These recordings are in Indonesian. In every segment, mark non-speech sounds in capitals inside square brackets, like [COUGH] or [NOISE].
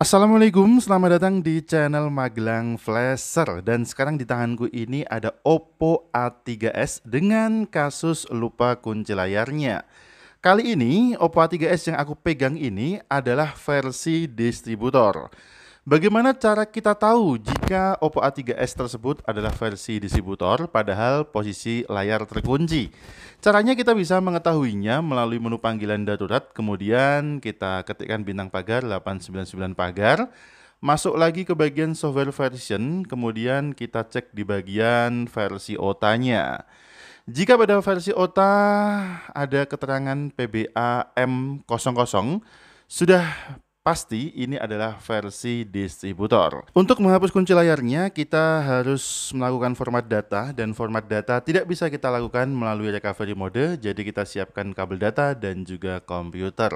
Assalamualaikum, selamat datang di channel Magelang Flasher Dan sekarang di tanganku ini ada Oppo A3s dengan kasus lupa kunci layarnya Kali ini Oppo A3s yang aku pegang ini adalah versi distributor Bagaimana cara kita tahu jika Oppo A3s tersebut adalah versi distributor padahal posisi layar terkunci? Caranya kita bisa mengetahuinya melalui menu panggilan darurat, kemudian kita ketikkan bintang pagar 899 pagar, masuk lagi ke bagian software version, kemudian kita cek di bagian versi otanya. Jika pada versi OTA ada keterangan PBA M00, sudah pasti ini adalah versi distributor. Untuk menghapus kunci layarnya, kita harus melakukan format data dan format data tidak bisa kita lakukan melalui recovery mode, jadi kita siapkan kabel data dan juga komputer.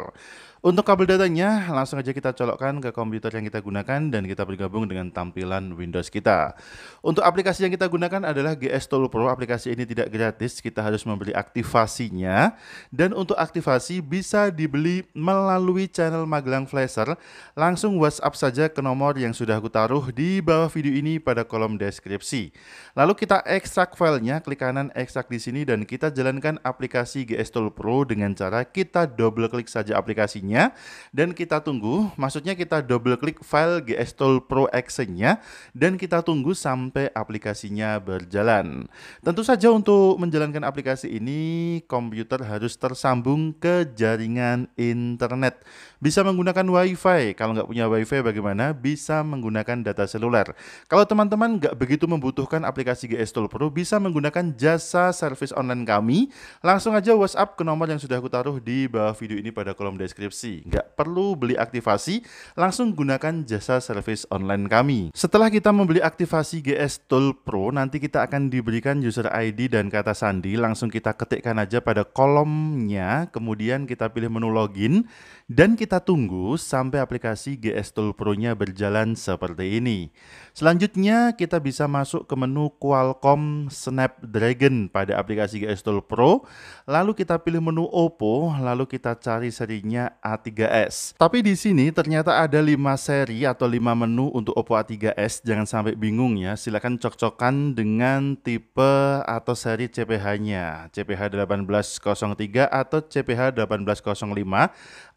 Untuk kabel datanya, langsung aja kita colokkan ke komputer yang kita gunakan dan kita bergabung dengan tampilan Windows kita. Untuk aplikasi yang kita gunakan adalah GS Tool Pro. Aplikasi ini tidak gratis, kita harus membeli aktivasinya. Dan untuk aktivasi bisa dibeli melalui channel Magelang Flasher. Langsung WhatsApp saja ke nomor yang sudah aku taruh di bawah video ini pada kolom deskripsi. Lalu kita ekstrak filenya, klik kanan ekstrak di sini dan kita jalankan aplikasi GS Tool Pro dengan cara kita double klik saja aplikasinya nya dan kita tunggu, maksudnya kita double klik file GS Tool Pro Action-nya dan kita tunggu sampai aplikasinya berjalan. Tentu saja untuk menjalankan aplikasi ini komputer harus tersambung ke jaringan internet. Bisa menggunakan WiFi, kalau nggak punya WiFi bagaimana? Bisa menggunakan data seluler. Kalau teman-teman nggak begitu membutuhkan aplikasi GS Tool Pro, bisa menggunakan jasa service online kami. Langsung aja WhatsApp ke nomor yang sudah aku taruh di bawah video ini pada kolom deskripsi transaksi. Nggak perlu beli aktivasi, langsung gunakan jasa service online kami. Setelah kita membeli aktivasi GS Tool Pro, nanti kita akan diberikan user ID dan kata sandi. Langsung kita ketikkan aja pada kolomnya, kemudian kita pilih menu login, dan kita tunggu sampai aplikasi GS Tool Pro-nya berjalan seperti ini. Selanjutnya, kita bisa masuk ke menu Qualcomm Snapdragon pada aplikasi GS Tool Pro, lalu kita pilih menu Oppo, lalu kita cari serinya A A3s. Tapi di sini ternyata ada 5 seri atau 5 menu untuk Oppo A3s. Jangan sampai bingung ya. Silakan cocokkan dengan tipe atau seri CPH-nya. CPH 1803 atau CPH 1805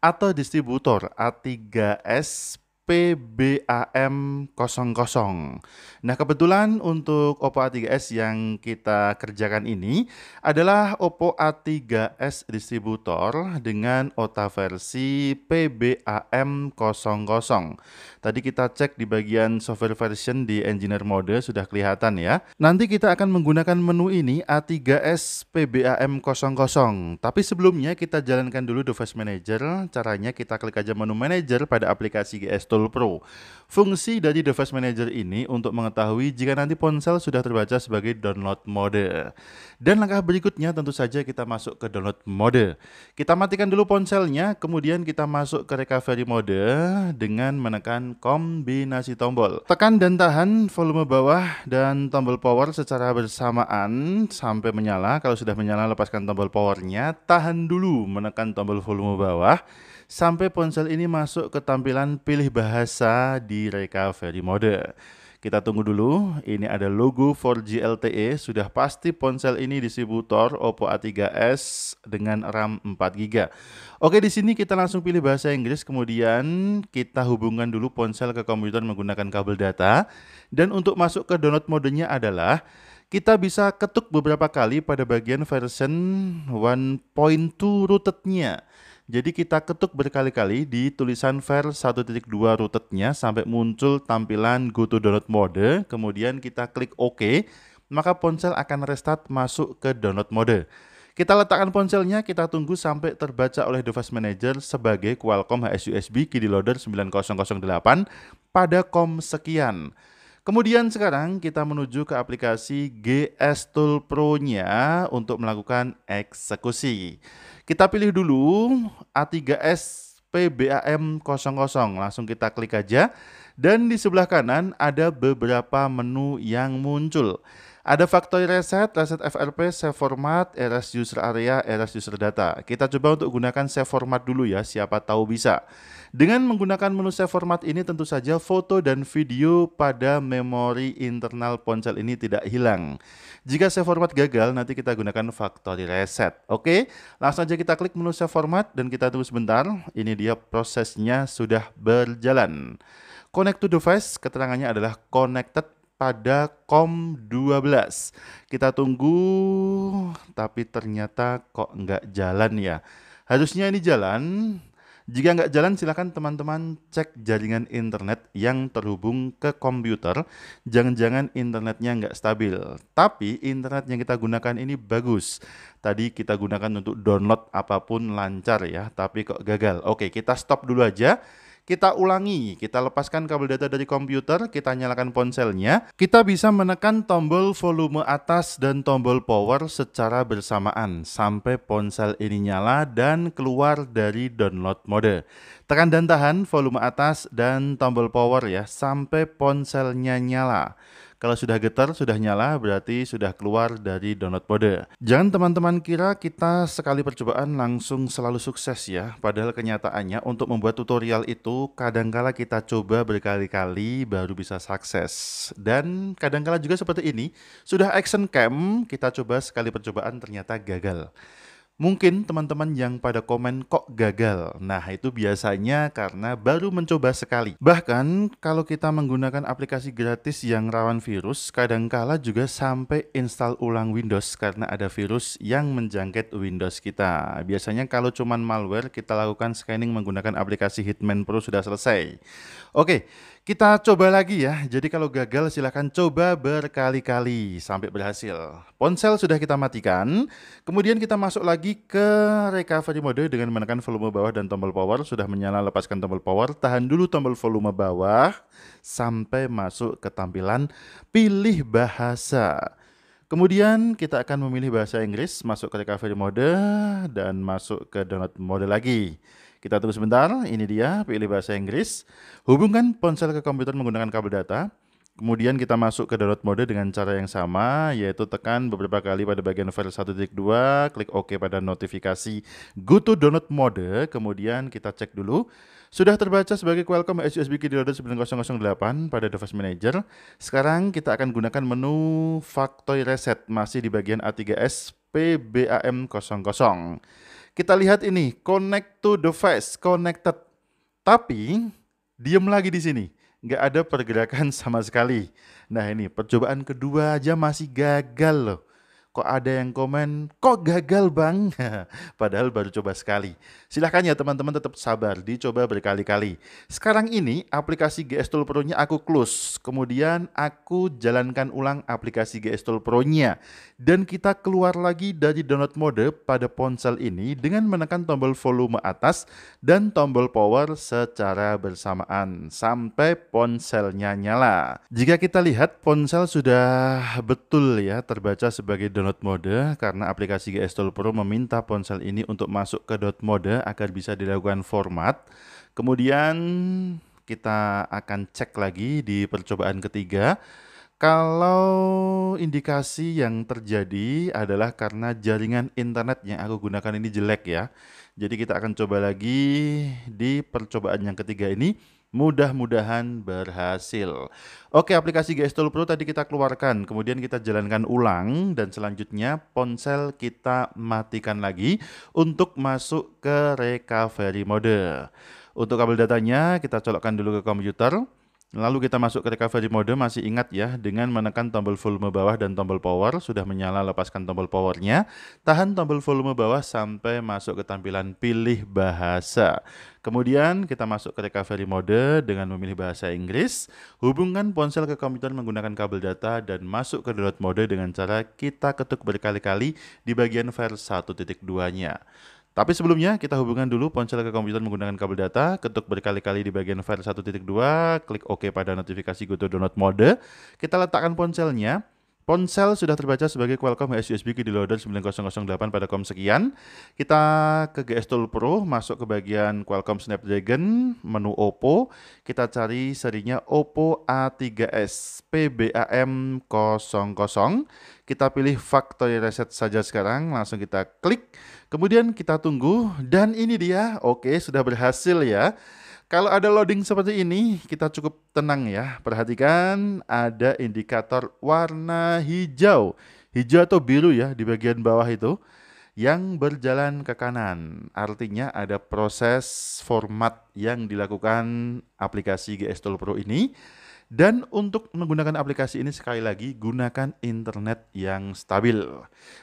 atau distributor A3s PBAM00. Nah, kebetulan untuk Oppo A3s yang kita kerjakan ini adalah Oppo A3s distributor dengan OTA versi PBAM00. Tadi kita cek di bagian software version di engineer mode sudah kelihatan ya. Nanti kita akan menggunakan menu ini A3s PBAM00. Tapi sebelumnya kita jalankan dulu device manager. Caranya kita klik aja menu manager pada aplikasi GS Store. Pro. Fungsi dari device manager ini untuk mengetahui jika nanti ponsel sudah terbaca sebagai download mode. Dan langkah berikutnya tentu saja kita masuk ke download mode. Kita matikan dulu ponselnya, kemudian kita masuk ke recovery mode dengan menekan kombinasi tombol. Tekan dan tahan volume bawah dan tombol power secara bersamaan sampai menyala. Kalau sudah menyala lepaskan tombol powernya, tahan dulu menekan tombol volume bawah sampai ponsel ini masuk ke tampilan pilih bahasa di recovery mode. Kita tunggu dulu, ini ada logo 4G LTE, sudah pasti ponsel ini distributor Oppo A3s dengan RAM 4GB. Oke, di sini kita langsung pilih bahasa Inggris, kemudian kita hubungkan dulu ponsel ke komputer menggunakan kabel data. Dan untuk masuk ke download modenya adalah kita bisa ketuk beberapa kali pada bagian version 1.2 rootednya. Jadi kita ketuk berkali-kali di tulisan file 1.2 rootednya sampai muncul tampilan go to download mode, kemudian kita klik OK, maka ponsel akan restart masuk ke download mode. Kita letakkan ponselnya, kita tunggu sampai terbaca oleh device manager sebagai Qualcomm HSUSB KD Loader 9008 pada COM sekian. Kemudian sekarang kita menuju ke aplikasi GS Tool Pro-nya untuk melakukan eksekusi. Kita pilih dulu A3S PBAM 00, langsung kita klik aja. Dan di sebelah kanan ada beberapa menu yang muncul. Ada faktor reset, reset FRP, save format, RS user area, RS user data. Kita coba untuk gunakan save format dulu ya, siapa tahu bisa. Dengan menggunakan menu save format ini tentu saja foto dan video pada memori internal ponsel ini tidak hilang. Jika save format gagal, nanti kita gunakan faktor reset. Oke, langsung aja kita klik menu save format dan kita tunggu sebentar. Ini dia prosesnya sudah berjalan. Connect to device, keterangannya adalah connected pada COM12. Kita tunggu, tapi ternyata kok nggak jalan ya. Harusnya ini jalan. Jika nggak jalan, silakan teman-teman cek jaringan internet yang terhubung ke komputer. Jangan-jangan internetnya nggak stabil. Tapi internet yang kita gunakan ini bagus. Tadi kita gunakan untuk download apapun lancar ya, tapi kok gagal. Oke, kita stop dulu aja kita ulangi, kita lepaskan kabel data dari komputer, kita nyalakan ponselnya, kita bisa menekan tombol volume atas dan tombol power secara bersamaan sampai ponsel ini nyala dan keluar dari download mode. Tekan dan tahan volume atas dan tombol power ya sampai ponselnya nyala. Kalau sudah getar, sudah nyala, berarti sudah keluar dari download mode. Jangan teman-teman kira kita sekali percobaan langsung selalu sukses ya. Padahal kenyataannya untuk membuat tutorial itu kadangkala kita coba berkali-kali baru bisa sukses. Dan kadangkala juga seperti ini, sudah action cam, kita coba sekali percobaan ternyata gagal. Mungkin teman-teman yang pada komen kok gagal. Nah, itu biasanya karena baru mencoba sekali. Bahkan kalau kita menggunakan aplikasi gratis yang rawan virus, kadangkala juga sampai install ulang Windows karena ada virus yang menjangkit Windows kita. Biasanya kalau cuman malware, kita lakukan scanning menggunakan aplikasi Hitman Pro sudah selesai. Oke, kita coba lagi ya. Jadi kalau gagal silahkan coba berkali-kali sampai berhasil. Ponsel sudah kita matikan. Kemudian kita masuk lagi ke recovery mode dengan menekan volume bawah dan tombol power. Sudah menyala lepaskan tombol power. Tahan dulu tombol volume bawah sampai masuk ke tampilan pilih bahasa. Kemudian kita akan memilih bahasa Inggris, masuk ke recovery mode, dan masuk ke download mode lagi. Kita tunggu sebentar, ini dia pilih bahasa Inggris. Hubungkan ponsel ke komputer menggunakan kabel data. Kemudian kita masuk ke download mode dengan cara yang sama, yaitu tekan beberapa kali pada bagian file 1.2, klik OK pada notifikasi Go to download mode, kemudian kita cek dulu. Sudah terbaca sebagai Qualcomm SUSB Key Reloader 9008 pada device manager. Sekarang kita akan gunakan menu Factory Reset, masih di bagian A3S PBAM00. Kita lihat ini, connect to device, connected. Tapi, diem lagi di sini. Nggak ada pergerakan [LAUGHS] sama sekali. Nah ini, percobaan kedua aja masih gagal loh kok ada yang komen, kok gagal bang? [LAUGHS] Padahal baru coba sekali. Silahkan ya teman-teman tetap sabar, dicoba berkali-kali. Sekarang ini aplikasi GS Tool Pro-nya aku close, kemudian aku jalankan ulang aplikasi GS Tool Pro-nya. Dan kita keluar lagi dari download mode pada ponsel ini dengan menekan tombol volume atas dan tombol power secara bersamaan sampai ponselnya nyala. Jika kita lihat ponsel sudah betul ya terbaca sebagai download download mode karena aplikasi GS Tool Pro meminta ponsel ini untuk masuk ke dot mode agar bisa dilakukan format. Kemudian kita akan cek lagi di percobaan ketiga. Kalau indikasi yang terjadi adalah karena jaringan internet yang aku gunakan ini jelek ya. Jadi kita akan coba lagi di percobaan yang ketiga ini Mudah-mudahan berhasil. Oke, aplikasi Gestul Pro tadi kita keluarkan, kemudian kita jalankan ulang dan selanjutnya ponsel kita matikan lagi untuk masuk ke recovery mode. Untuk kabel datanya kita colokkan dulu ke komputer. Lalu kita masuk ke recovery mode, masih ingat ya, dengan menekan tombol volume bawah dan tombol power, sudah menyala lepaskan tombol powernya, tahan tombol volume bawah sampai masuk ke tampilan pilih bahasa. Kemudian kita masuk ke recovery mode dengan memilih bahasa Inggris, hubungkan ponsel ke komputer menggunakan kabel data, dan masuk ke download mode dengan cara kita ketuk berkali-kali di bagian file 1.2-nya. Tapi sebelumnya kita hubungkan dulu ponsel ke komputer menggunakan kabel data, ketuk berkali-kali di bagian file 1.2, klik OK pada notifikasi Go to Download Mode. Kita letakkan ponselnya, Ponsel sudah terbaca sebagai Qualcomm HSUSB di Loader 9008 pada kom sekian. Kita ke GS Tool Pro, masuk ke bagian Qualcomm Snapdragon, menu Oppo. Kita cari serinya Oppo A3s PBAM 00. Kita pilih factory reset saja sekarang, langsung kita klik. Kemudian kita tunggu, dan ini dia, oke sudah berhasil ya. Kalau ada loading seperti ini, kita cukup tenang ya. Perhatikan ada indikator warna hijau. Hijau atau biru ya di bagian bawah itu yang berjalan ke kanan. Artinya ada proses format yang dilakukan aplikasi GS Tool Pro ini. Dan untuk menggunakan aplikasi ini sekali lagi gunakan internet yang stabil.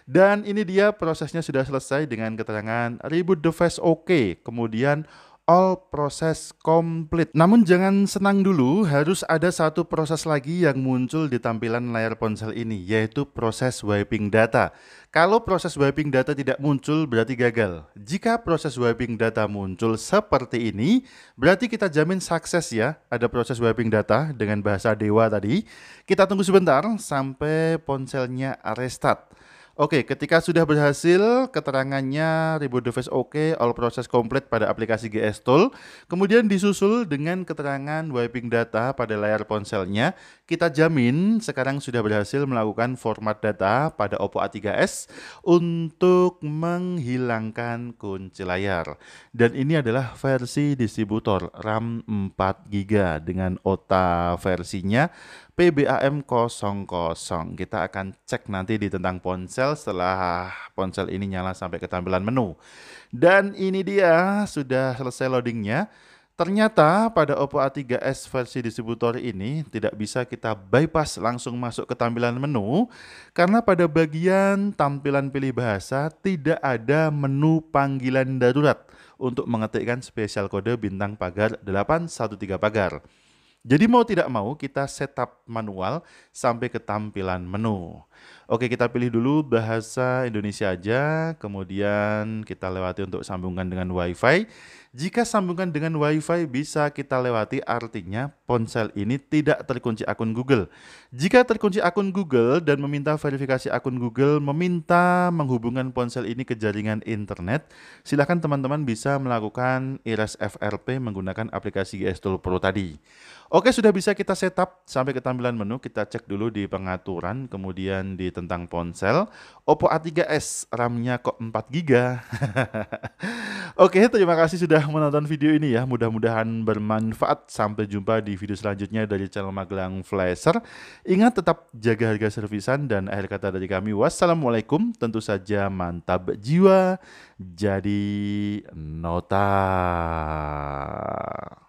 Dan ini dia prosesnya sudah selesai dengan keterangan reboot device oke. Kemudian all proses komplit. Namun jangan senang dulu, harus ada satu proses lagi yang muncul di tampilan layar ponsel ini, yaitu proses wiping data. Kalau proses wiping data tidak muncul, berarti gagal. Jika proses wiping data muncul seperti ini, berarti kita jamin sukses ya. Ada proses wiping data dengan bahasa dewa tadi. Kita tunggu sebentar sampai ponselnya restart. Oke, okay, ketika sudah berhasil, keterangannya Reboot Device oke, all process complete pada aplikasi GS Tool. Kemudian disusul dengan keterangan wiping data pada layar ponselnya. Kita jamin sekarang sudah berhasil melakukan format data pada Oppo A3s untuk menghilangkan kunci layar. Dan ini adalah versi distributor RAM 4GB dengan OTA versinya PBAM 00. Kita akan cek nanti di tentang ponsel setelah ponsel ini nyala sampai ke tampilan menu. Dan ini dia sudah selesai loadingnya. Ternyata pada Oppo A3s versi distributor ini tidak bisa kita bypass langsung masuk ke tampilan menu karena pada bagian tampilan pilih bahasa tidak ada menu panggilan darurat untuk mengetikkan spesial kode bintang pagar 813 pagar. Jadi mau tidak mau kita setup manual sampai ke tampilan menu. Oke kita pilih dulu bahasa Indonesia aja, kemudian kita lewati untuk sambungan dengan WiFi. Jika sambungan dengan WiFi bisa kita lewati, artinya ponsel ini tidak terkunci akun Google. Jika terkunci akun Google dan meminta verifikasi akun Google, meminta menghubungkan ponsel ini ke jaringan internet, silakan teman-teman bisa melakukan iras FRP menggunakan aplikasi GS Tool Pro tadi. Oke, sudah bisa kita setup sampai ke tampilan menu. Kita cek dulu di pengaturan, kemudian di tentang ponsel. Oppo A3s, RAM-nya kok 4 GB. [LAUGHS] Oke, terima kasih sudah menonton video ini ya. Mudah-mudahan bermanfaat. Sampai jumpa di video selanjutnya dari channel Magelang Flasher. Ingat tetap jaga harga servisan dan akhir kata dari kami. Wassalamualaikum. Tentu saja mantap jiwa. Jadi nota.